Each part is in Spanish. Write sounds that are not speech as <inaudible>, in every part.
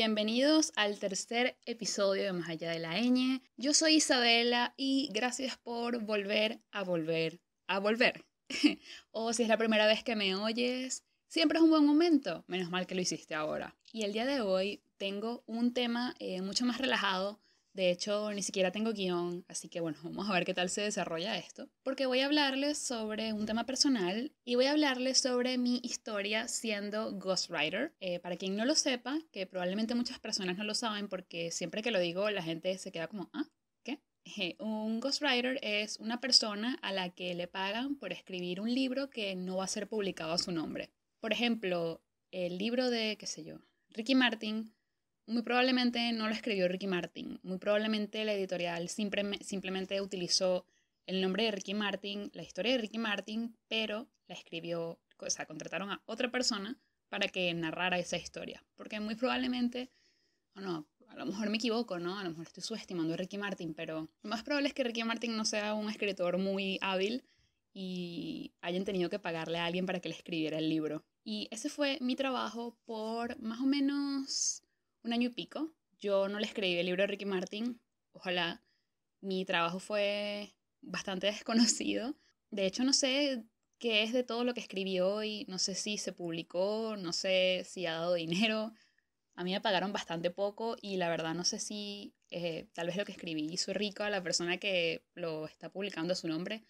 Bienvenidos al tercer episodio de Más allá de la ñ. Yo soy Isabela y gracias por volver a volver a volver. <laughs> o si es la primera vez que me oyes, siempre es un buen momento, menos mal que lo hiciste ahora. Y el día de hoy tengo un tema eh, mucho más relajado de hecho, ni siquiera tengo guión, así que bueno, vamos a ver qué tal se desarrolla esto. Porque voy a hablarles sobre un tema personal y voy a hablarles sobre mi historia siendo ghostwriter. Eh, para quien no lo sepa, que probablemente muchas personas no lo saben porque siempre que lo digo la gente se queda como, ah, ¿qué? Eh, un ghostwriter es una persona a la que le pagan por escribir un libro que no va a ser publicado a su nombre. Por ejemplo, el libro de, qué sé yo, Ricky Martin muy probablemente no lo escribió Ricky Martin, muy probablemente la editorial simplemente utilizó el nombre de Ricky Martin, la historia de Ricky Martin, pero la escribió, o sea, contrataron a otra persona para que narrara esa historia, porque muy probablemente, o no, a lo mejor me equivoco, ¿no? A lo mejor estoy subestimando a Ricky Martin, pero lo más probable es que Ricky Martin no sea un escritor muy hábil y hayan tenido que pagarle a alguien para que le escribiera el libro. Y ese fue mi trabajo por más o menos un año y pico. Yo no le escribí el libro de Ricky Martin. Ojalá. Mi trabajo fue bastante <laughs> desconocido. De hecho, no sé qué es de todo lo que escribí hoy. no sé si se publicó, no sé si ha dado dinero. A mí me pagaron bastante poco y la verdad no sé si eh, tal vez lo que escribí hizo rico a la persona que lo está publicando a su nombre.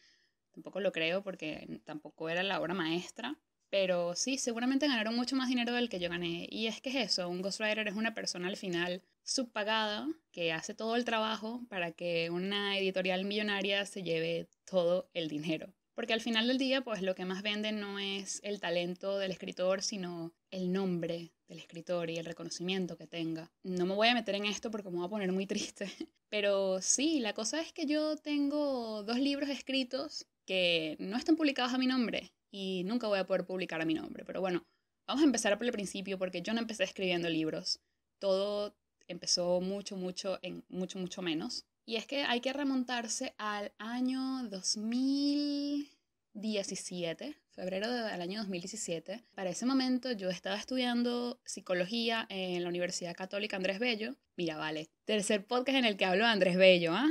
Tampoco lo creo porque tampoco era la obra maestra. Pero sí, seguramente ganaron mucho más dinero del que yo gané. Y es que es eso, un ghostwriter es una persona al final subpagada que hace todo el trabajo para que una editorial millonaria se lleve todo el dinero. Porque al final del día, pues lo que más vende no es el talento del escritor, sino el nombre del escritor y el reconocimiento que tenga. No me voy a meter en esto porque me voy a poner muy <laughs> triste. Pero sí, la cosa es que yo tengo dos libros escritos que no están publicados a mi nombre y nunca voy a poder publicar a mi nombre. Pero bueno, vamos a empezar por el principio porque yo no empecé escribiendo libros. Todo empezó mucho, mucho, en mucho, mucho menos. Y es que hay que remontarse al año 2017, febrero del año 2017. Para ese momento yo estaba estudiando psicología en la Universidad Católica Andrés Bello. Mira, vale, tercer podcast en el que hablo Andrés Bello, ¿ah?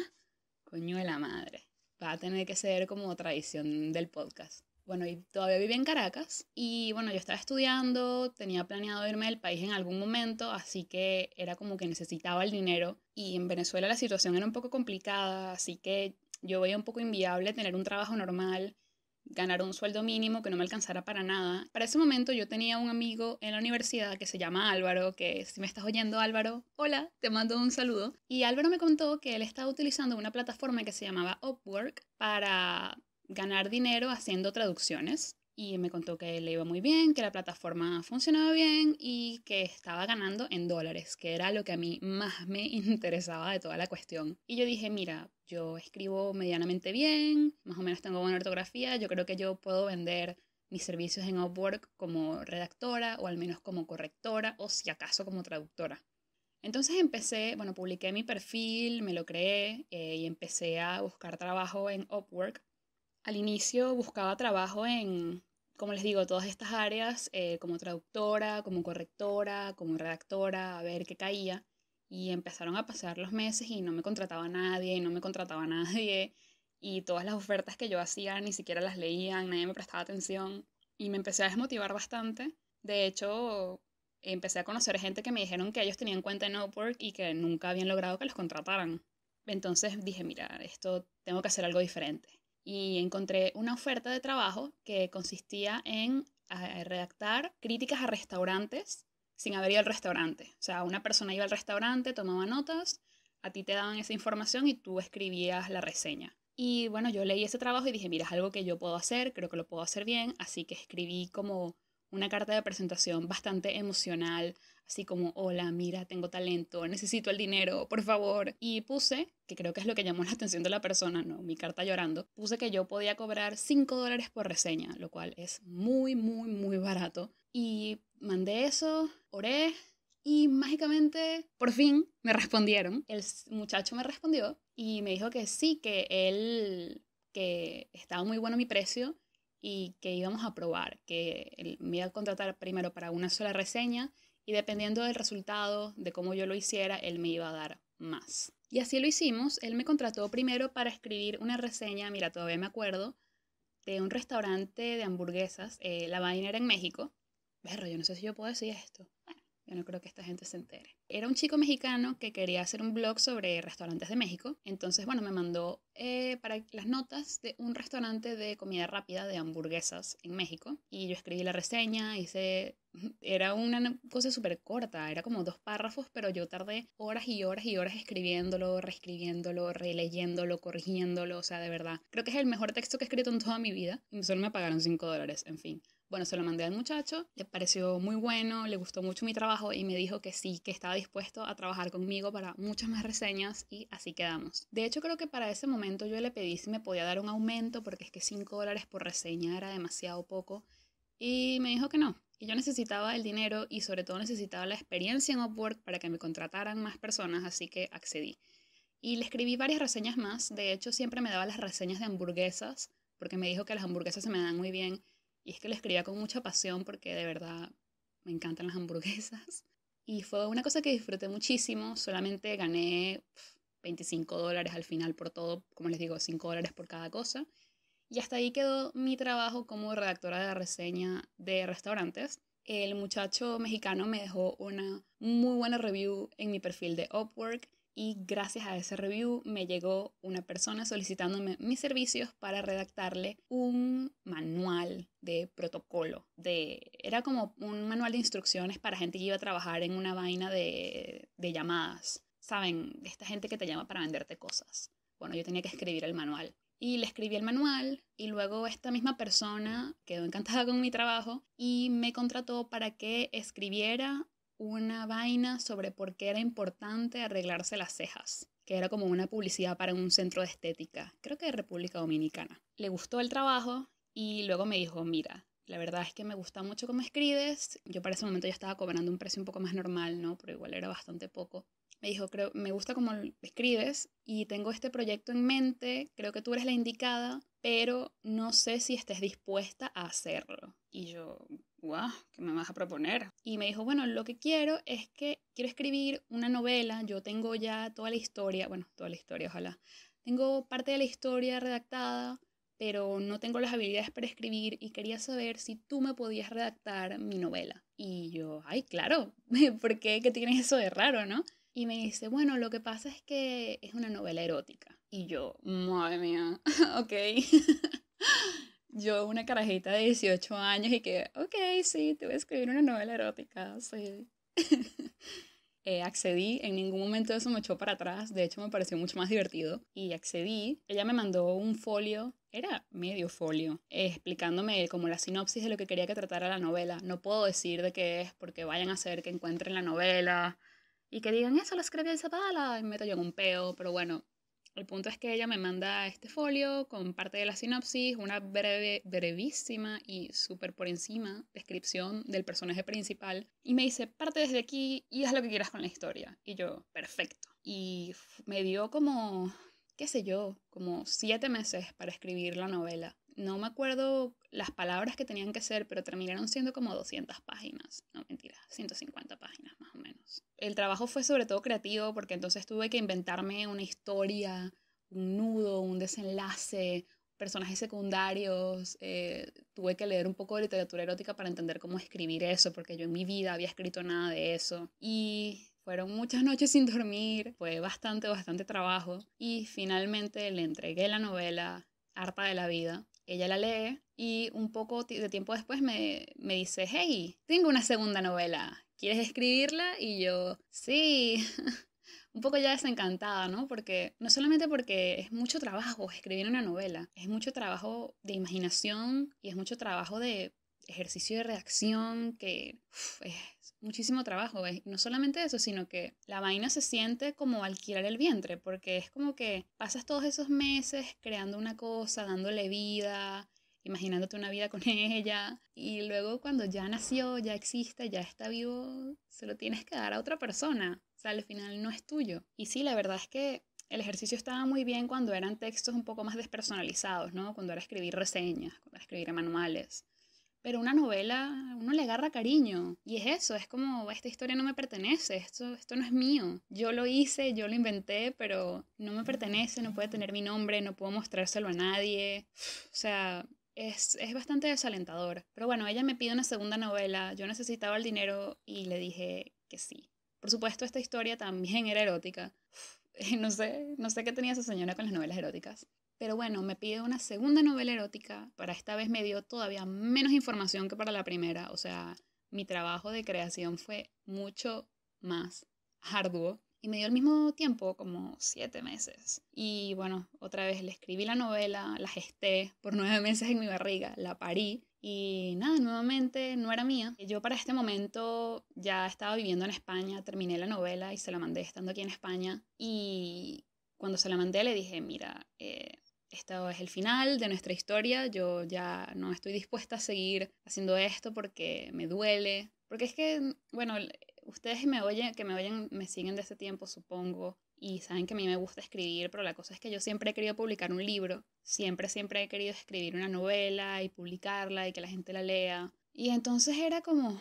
Coño de la madre. Va a tener que ser como tradición del podcast bueno, y todavía vivía en Caracas y bueno, yo estaba estudiando, tenía planeado irme del país en algún momento, así que era como que necesitaba el dinero y en Venezuela la situación era un poco complicada, así que yo veía un poco inviable tener un trabajo normal, ganar un sueldo mínimo que no me alcanzara para nada. Para ese momento yo tenía un amigo en la universidad que se llama Álvaro, que si me estás oyendo Álvaro, hola, te mando un saludo. Y Álvaro me contó que él estaba utilizando una plataforma que se llamaba Upwork para ganar dinero haciendo traducciones y me contó que le iba muy bien, que la plataforma funcionaba bien y que estaba ganando en dólares, que era lo que a mí más me <laughs> interesaba de toda la cuestión. Y yo dije, mira, yo escribo medianamente bien, más o menos tengo buena ortografía, yo creo que yo puedo vender mis servicios en Upwork como redactora o al menos como correctora o si acaso como traductora. Entonces empecé, bueno, publiqué mi perfil, me lo creé eh, y empecé a buscar trabajo en Upwork al inicio buscaba trabajo en, como les digo, todas estas áreas, eh, como traductora, como correctora, como redactora, a ver qué caía. Y empezaron a pasar los meses y no me contrataba nadie, y no me contrataba <laughs> nadie. Y todas las ofertas que yo hacía ni siquiera las leían, nadie me prestaba atención. Y me empecé a desmotivar bastante. De hecho, empecé a conocer gente que me dijeron que ellos tenían cuenta en Upwork y que nunca habían logrado que los contrataran. Entonces dije, mira, esto tengo que hacer algo diferente y encontré una oferta de trabajo que consistía en eh, redactar críticas a restaurantes sin haber ido al restaurante. O sea, una persona iba al restaurante, tomaba notas, a ti te daban esa información y tú escribías la reseña. Y bueno, yo leí ese trabajo y dije, mira, es algo que yo puedo hacer, creo que lo puedo hacer bien, así que escribí como una carta de presentación bastante emocional, así como, hola, mira, tengo talento, necesito el dinero, por favor. Y puse, que creo que es lo que llamó la atención de la persona, no, mi carta llorando, puse que yo podía cobrar 5 dólares por reseña, lo cual es muy, muy, muy barato. Y mandé eso, oré. Y mágicamente, por fin, me respondieron. El muchacho me respondió y me dijo que sí, que él, que estaba muy bueno mi precio, y que íbamos a probar, que él me iba a contratar primero para una sola reseña y dependiendo del resultado, de cómo yo lo hiciera, él me iba a dar más. Y así lo hicimos, él me contrató primero para escribir una reseña, mira, todavía me acuerdo, de un restaurante de hamburguesas, eh, La Vaina era en México. Berro, yo no sé si yo puedo decir esto. Yo no creo que esta gente se entere. Era un chico mexicano que quería hacer un blog sobre restaurantes de México. Entonces, bueno, me mandó eh, para las notas de un restaurante de comida rápida de hamburguesas en México. Y yo escribí la reseña, hice era una cosa súper corta, era como dos párrafos, pero yo tardé horas y horas y horas escribiéndolo, reescribiéndolo, releyéndolo, corrigiéndolo, o sea, de verdad. Creo que es el mejor texto que he escrito en toda mi vida. Solo me pagaron 5 dólares, en fin. Bueno, se lo mandé al muchacho, le pareció muy bueno, le gustó mucho mi trabajo y me dijo que sí, que estaba dispuesto a trabajar conmigo para muchas más reseñas y así quedamos. De hecho, creo que para ese momento yo le pedí si me podía dar un aumento porque es que 5 dólares por reseña era demasiado poco y me dijo que no, y yo necesitaba el dinero y sobre todo necesitaba la experiencia en Upwork para que me contrataran más personas, así que accedí. Y le escribí varias reseñas más, de hecho siempre me daba las reseñas de hamburguesas, porque me dijo que las hamburguesas se me dan muy bien y es que lo escribía con mucha pasión porque de verdad me encantan las hamburguesas. <laughs> Y fue una cosa que disfruté muchísimo. Solamente gané 25 dólares al final por todo, como les digo, 5 dólares por cada cosa. Y hasta ahí quedó mi trabajo como redactora de reseña de restaurantes. El muchacho mexicano me dejó una muy buena review en mi perfil de Upwork y gracias a ese review me llegó una persona solicitándome mis servicios para redactarle un manual de protocolo. De, era como un manual de instrucciones para gente que iba a trabajar en una vaina de, de llamadas. Saben, esta gente que te llama para venderte cosas. Bueno, yo tenía que escribir el manual. Y le escribí el manual y luego esta misma persona quedó encantada <laughs> con mi trabajo y me contrató para que escribiera una vaina sobre por qué era importante arreglarse las cejas, que era como una publicidad para un centro de estética, creo que de República Dominicana. Le gustó el trabajo y luego me dijo, mira, la verdad es que me gusta mucho cómo escribes. Yo para ese momento ya estaba cobrando un precio un poco más normal, ¿no? Pero igual era bastante poco. Me dijo, creo, me gusta cómo escribes y tengo este proyecto en mente, creo que tú eres la indicada, pero no sé si estés dispuesta a hacerlo. Y yo, guau, ¿qué me vas a proponer? Y me dijo, bueno, lo que quiero es que quiero escribir una novela, yo tengo ya toda la historia, bueno, toda la historia, ojalá. Tengo parte de la historia redactada, pero no tengo las habilidades para escribir y quería saber si tú me podías redactar mi novela. Y yo, ay, claro, <laughs> ¿por qué? ¿Qué tienes eso de raro, no? Y me dice, bueno, lo que pasa es que es una novela erótica. Y yo, madre mía, <laughs> ok. <laughs> yo una carajita de 18 años y que, ok, sí, te voy a escribir una novela erótica, sí. <laughs> Eh, accedí, en ningún momento eso me echó para atrás, de hecho me pareció mucho más divertido y accedí. Ella me mandó un folio, era medio folio, eh, explicándome como la sinopsis de lo que quería que tratara la novela. No puedo decir de qué es porque vayan a hacer que encuentren la novela y que digan eso lo esa en y me meto yo en un peo, pero bueno, el punto es que ella me manda este folio con parte de la sinopsis, una breve, brevísima y súper por encima descripción del personaje principal y me dice, parte desde aquí y haz lo que quieras con la historia. Y yo, perfecto. Y me dio como, qué sé yo, como siete meses para escribir la novela no me acuerdo las palabras que tenían que ser, pero terminaron siendo como 200 páginas, no mentira, 150 páginas más o menos. El trabajo fue sobre todo creativo porque entonces tuve que inventarme una historia, un nudo, un desenlace, personajes secundarios, eh, tuve que leer un poco de literatura erótica para entender cómo escribir eso, porque yo en mi vida había escrito nada de eso. Y fueron muchas noches sin dormir, fue bastante, bastante trabajo. Y finalmente le entregué la novela harta de la vida ella la lee y un poco de tiempo después me, dice, hey, tengo una segunda novela, ¿quieres escribirla? Y yo, sí. <laughs> un poco ya desencantada, ¿no? Porque no solamente porque es mucho trabajo escribir una novela, es mucho trabajo de imaginación y es mucho trabajo de ejercicio de reacción que muchísimo trabajo. ¿ves? Eh, no solamente eso, sino que la vaina se siente como alquilar el vientre, porque es como que pasas todos esos meses creando una cosa, dándole vida, imaginándote una vida con <laughs> ella, y luego cuando ya nació, ya existe, ya está vivo, se lo tienes que dar a otra persona. O sea, al final no es tuyo. Y sí, la verdad es que el ejercicio estaba muy bien cuando eran textos un poco más despersonalizados, ¿no? Cuando era escribir reseñas, cuando era escribir manuales. Pero una novela, uno le agarra cariño. Y es eso, es como, esta historia no me pertenece, esto, esto no es mío. Yo lo hice, yo lo inventé, pero no me pertenece, no puede tener mi nombre, no puedo mostrárselo a nadie. O sea, es, bastante desalentador. Pero bueno, ella me pide una segunda novela, yo necesitaba el dinero y le dije que sí. Por supuesto, esta historia también era erótica. <laughs> No sé, no sé qué tenía esa señora con las novelas eróticas. Pero bueno, me pide una segunda novela erótica. Para esta vez me dio todavía menos información que para la primera. O sea, mi trabajo de creación fue mucho más arduo. Y me dio al mismo tiempo, como siete meses. Y bueno, otra vez le escribí la novela, la gesté por nueve <laughs> meses en mi barriga, la parí. Y nada, nuevamente no era mía. Yo para este momento ya estaba viviendo en España, terminé la novela y se la mandé estando aquí en España. Y cuando se la mandé le dije, mira, eh, esto es el final de nuestra historia, yo ya no estoy dispuesta a seguir haciendo esto porque me duele, porque es que, bueno, ustedes me oyen, que me oyen, me siguen de ese tiempo, supongo, y saben que a mí me gusta escribir, pero la cosa es que yo siempre he querido publicar un libro, siempre, siempre he querido escribir una novela y publicarla y que la gente la lea. Y entonces era como,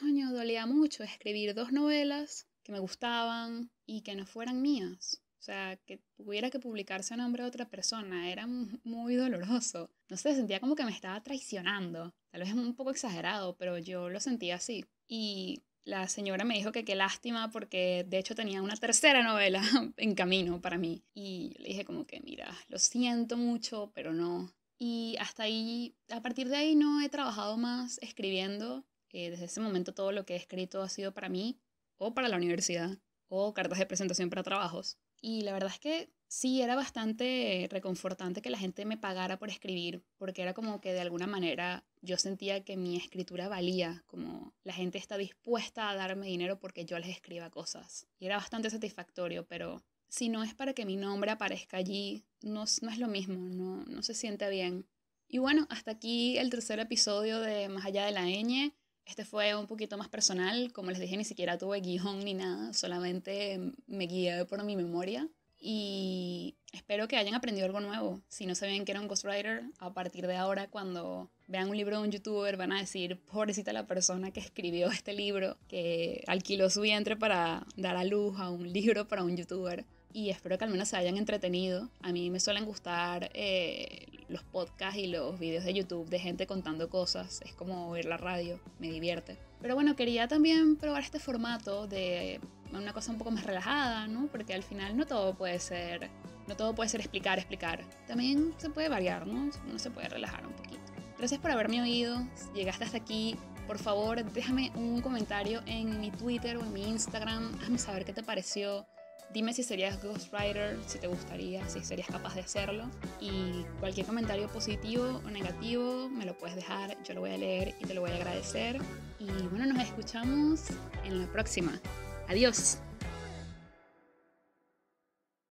coño, dolía mucho escribir dos novelas que me gustaban y que no fueran mías. O sea, que tuviera que publicarse a nombre de otra persona era muy doloroso. No sé, sentía como que me estaba traicionando. Tal vez es un poco exagerado, pero yo lo sentía así. Y la señora me dijo que qué lástima porque de hecho tenía una tercera novela <laughs> en camino para mí. Y yo le dije como que, mira, lo siento mucho, pero no. Y hasta ahí, a partir de ahí no he trabajado más escribiendo. Eh, desde ese momento todo lo que he escrito ha sido para mí o para la universidad o cartas de presentación para trabajos. Y la verdad es que sí, era bastante reconfortante que la gente me pagara por escribir, porque era como que de alguna manera yo sentía que mi escritura valía, como la gente está dispuesta a darme dinero porque yo les escriba cosas. Y era bastante satisfactorio, pero si no es para que mi nombre aparezca allí, no, es lo mismo, no, no se siente bien. Y bueno, hasta aquí el tercer episodio de Más allá de la este fue un poquito más personal, como les dije, ni siquiera tuve guión ni nada, solamente me guié por mi memoria y espero que hayan aprendido algo nuevo. Si no sabían que era un ghostwriter, a partir de ahora cuando vean un libro de un youtuber van a decir, pobrecita la persona que escribió este libro, que alquiló su vientre para dar a luz a un libro para un youtuber y espero que al menos se hayan entretenido. A mí me suelen gustar eh, los podcasts y los videos de YouTube de gente contando cosas. Es como oír la radio, me divierte. Pero bueno, quería también probar este formato de una cosa un poco más relajada, ¿no? Porque al final no todo puede ser, no todo puede ser explicar, explicar. También se puede variar, ¿no? Uno se puede relajar un poquito. Gracias por haberme oído. llegaste hasta aquí, por favor, déjame un comentario en mi Twitter o en mi Instagram. Hazme saber qué te pareció Dime si serías ghostwriter, si te gustaría, si serías capaz de hacerlo. Y cualquier comentario positivo o negativo me lo puedes dejar, yo lo voy a leer y te lo voy a agradecer. Y bueno, nos escuchamos en la próxima. Adiós.